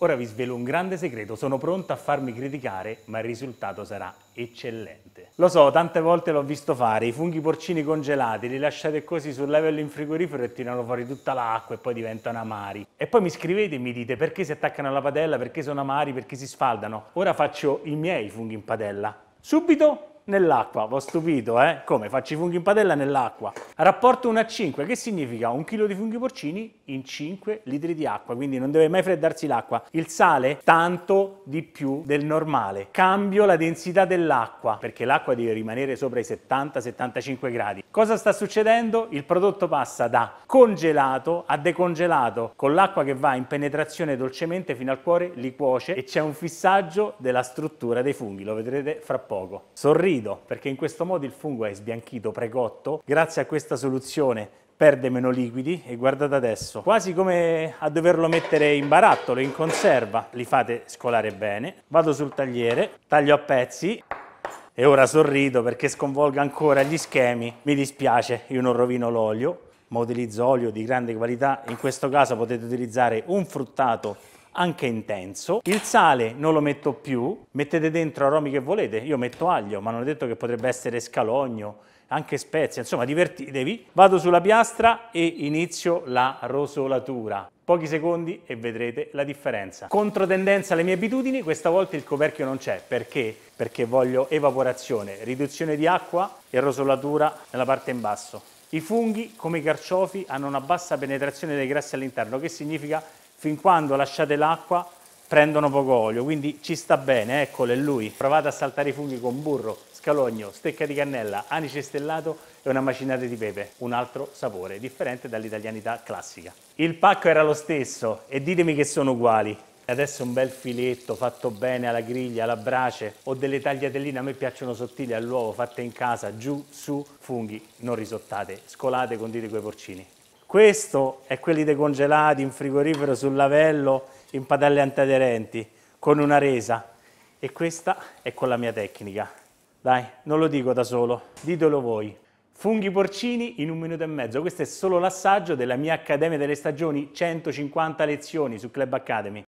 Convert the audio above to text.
Ora vi svelo un grande segreto, sono pronto a farmi criticare, ma il risultato sarà eccellente. Lo so, tante volte l'ho visto fare, i funghi porcini congelati, li lasciate così sul level in frigorifero e tirano fuori tutta l'acqua e poi diventano amari. E poi mi scrivete e mi dite perché si attaccano alla padella, perché sono amari, perché si sfaldano. Ora faccio i miei funghi in padella. Subito nell'acqua. Ho stupito, eh? Come? Faccio i funghi in padella nell'acqua. Rapporto 1 a 5, che significa? Un chilo di funghi porcini in 5 litri di acqua, quindi non deve mai freddarsi l'acqua. Il sale, tanto di più del normale. Cambio la densità dell'acqua, perché l'acqua deve rimanere sopra i 70-75 gradi. Cosa sta succedendo? Il prodotto passa da congelato a decongelato, con l'acqua che va in penetrazione dolcemente fino al cuore, li cuoce e c'è un fissaggio della struttura dei funghi, lo vedrete fra poco. Sorride liquido, perché in questo modo il fungo è sbianchito, precotto, grazie a questa soluzione perde meno liquidi e guardate adesso, quasi come a doverlo mettere in barattolo, in conserva, li fate scolare bene, vado sul tagliere, taglio a pezzi e ora sorrido perché sconvolga ancora gli schemi, mi dispiace, io non rovino l'olio, ma utilizzo olio di grande qualità, in questo caso potete utilizzare un fruttato anche intenso. Il sale non lo metto più, mettete dentro aromi che volete, io metto aglio, ma non è detto che potrebbe essere scalogno, anche spezie, insomma divertitevi. Vado sulla piastra e inizio la rosolatura. Pochi secondi e vedrete la differenza. Contro tendenza alle mie abitudini, questa volta il coperchio non c'è. Perché? Perché voglio evaporazione, riduzione di acqua e rosolatura nella parte in basso. I funghi, come i carciofi, hanno una bassa penetrazione dei grassi all'interno, che significa fin quando lasciate l'acqua prendono poco olio, quindi ci sta bene, eccolo è lui. Provate a saltare i funghi con burro, scalogno, stecca di cannella, anice stellato e una macinata di pepe, un altro sapore differente dall'italianità classica. Il pacco era lo stesso e ditemi che sono uguali. Adesso un bel filetto fatto bene alla griglia, alla brace o delle tagliatelline, a me piacciono sottili all'uovo, fatte in casa, giù, su, funghi, non risottate, scolate, condite coi porcini. Questo è quelli decongelati in frigorifero sul lavello in padelle antiaderenti con una resa. E questa è con la mia tecnica. Dai, non lo dico da solo, ditelo voi. Funghi porcini in un minuto e mezzo. Questo è solo l'assaggio della mia Accademia delle Stagioni, 150 lezioni su Club Academy.